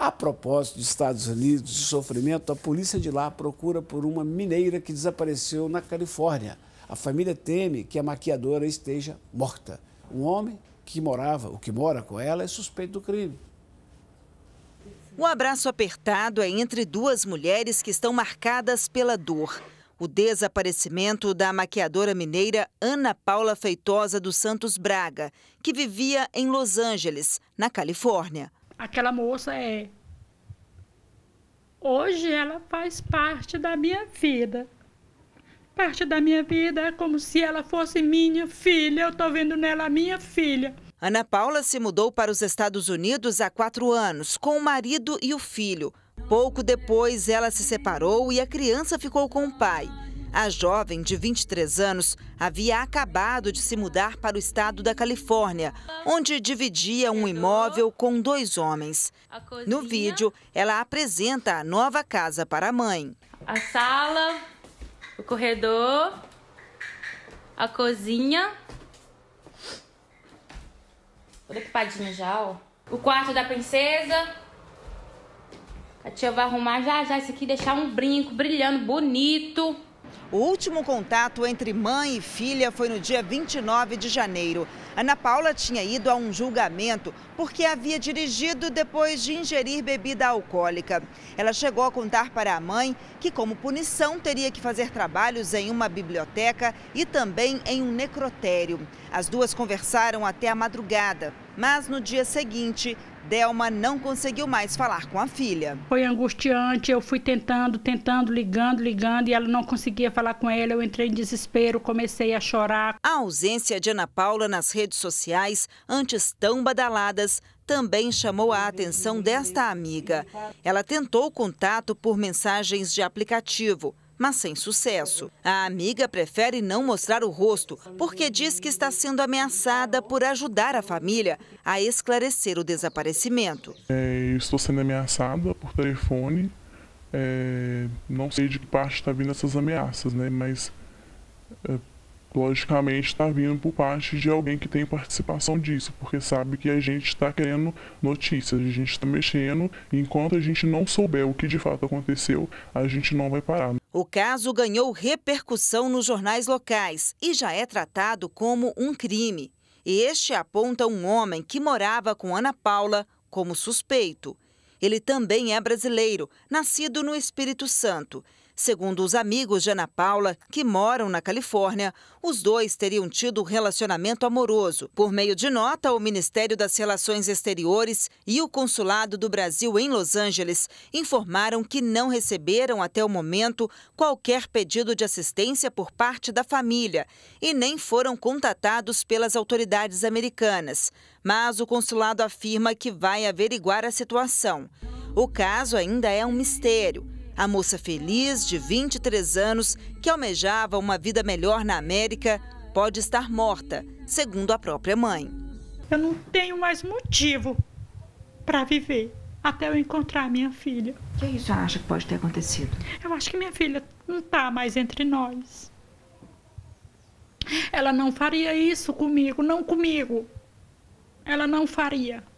A propósito dos Estados Unidos, de sofrimento, a polícia de lá procura por uma mineira que desapareceu na Califórnia. A família teme que a maquiadora esteja morta. Um homem que morava, o que mora com ela, é suspeito do crime. Um abraço apertado é entre duas mulheres que estão marcadas pela dor. O desaparecimento da maquiadora mineira Ana Paula Feitosa dos Santos Braga, que vivia em Los Angeles, na Califórnia aquela moça é. Hoje ela faz parte da minha vida. Parte da minha vida é como se ela fosse minha filha. Eu estou vendo nela minha filha. Ana Paula se mudou para os Estados Unidos há quatro anos, com o marido e o filho. Pouco depois, ela se separou e a criança ficou com o pai. A jovem, de 23 anos, havia acabado de se mudar para o estado da Califórnia, onde dividia um imóvel com dois homens. No vídeo, ela apresenta a nova casa para a mãe. A sala, o corredor, a cozinha. Toda equipadinha já, ó. O quarto da princesa. A tia vai arrumar já já isso aqui, deixar um brinco brilhando, bonito. O último contato entre mãe e filha foi no dia 29 de janeiro. Ana Paula tinha ido a um julgamento porque havia dirigido depois de ingerir bebida alcoólica. Ela chegou a contar para a mãe que, como punição, teria que fazer trabalhos em uma biblioteca e também em um necrotério. As duas conversaram até a madrugada. Mas no dia seguinte, Delma não conseguiu mais falar com a filha. Foi angustiante, eu fui tentando, tentando, ligando, ligando e ela não conseguia falar com ela. Eu entrei em desespero, comecei a chorar. A ausência de Ana Paula nas redes sociais, antes tão badaladas, também chamou a atenção desta amiga. Ela tentou contato por mensagens de aplicativo mas sem sucesso. A amiga prefere não mostrar o rosto, porque diz que está sendo ameaçada por ajudar a família a esclarecer o desaparecimento. É, estou sendo ameaçada por telefone. É, não sei de que parte está vindo essas ameaças, né? Mas é, logicamente está vindo por parte de alguém que tem participação disso, porque sabe que a gente está querendo notícias, a gente está mexendo, e enquanto a gente não souber o que de fato aconteceu, a gente não vai parar. O caso ganhou repercussão nos jornais locais e já é tratado como um crime. Este aponta um homem que morava com Ana Paula como suspeito. Ele também é brasileiro, nascido no Espírito Santo. Segundo os amigos de Ana Paula, que moram na Califórnia, os dois teriam tido relacionamento amoroso. Por meio de nota, o Ministério das Relações Exteriores e o Consulado do Brasil em Los Angeles informaram que não receberam até o momento qualquer pedido de assistência por parte da família e nem foram contatados pelas autoridades americanas. Mas o consulado afirma que vai averiguar a situação. O caso ainda é um mistério. A moça feliz, de 23 anos, que almejava uma vida melhor na América, pode estar morta, segundo a própria mãe. Eu não tenho mais motivo para viver até eu encontrar minha filha. O que é isso acha que pode ter acontecido? Eu acho que minha filha não está mais entre nós. Ela não faria isso comigo, não comigo. Ela não faria.